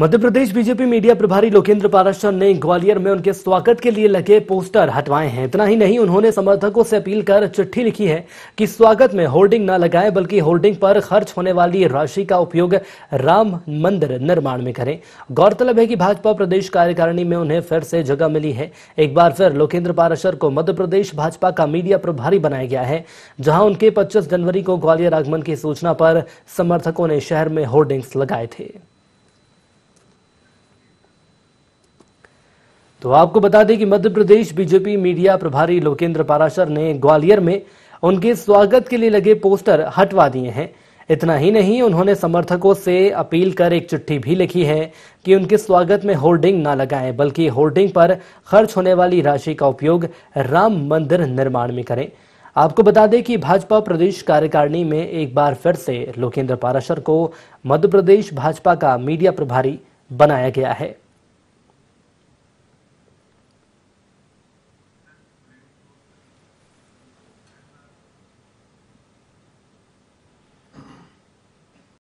मध्य प्रदेश BJP media प्रभारी लोकेंद्र पाराशर ने ग्वालियर में उनके स्वागत के लिए लगे पोस्टर हटवाए हैं इतना ही नहीं उन्होंने समर्थकों से अपील कर चिट्ठी लिखी है कि स्वागत में होर्डिंग न लगाएं बल्कि होर्डिंग पर खर्च होने वाली राशि का उपयोग राम मंदिर निर्माण में करें गौरतलब है कि भाजपा प्रदेश कार्यकारिणी में उन्हें फिर से जगह मिली है एक बार फिर लोकेंद्र पाराशर को मध्य प्रदेश भाजपा का मीडिया प्रभारी बनाया गया है जहाँ उनके पच्चीस जनवरी को ग्वालियर आगमन की सूचना पर समर्थकों ने शहर में होर्डिंग्स लगाए थे तो आपको बता दें कि मध्य प्रदेश बीजेपी मीडिया प्रभारी लोकेंद्र पाराशर ने ग्वालियर में उनके स्वागत के लिए लगे पोस्टर हटवा दिए हैं इतना ही नहीं उन्होंने समर्थकों से अपील कर एक चिट्ठी भी लिखी है कि उनके स्वागत में होर्डिंग ना लगाएं बल्कि होर्डिंग पर खर्च होने वाली राशि का उपयोग राम मंदिर निर्माण में करें आपको बता दें कि भाजपा प्रदेश कार्यकारिणी में एक बार फिर से लोकेंद्र पाराशर को मध्य प्रदेश भाजपा का मीडिया प्रभारी बनाया गया है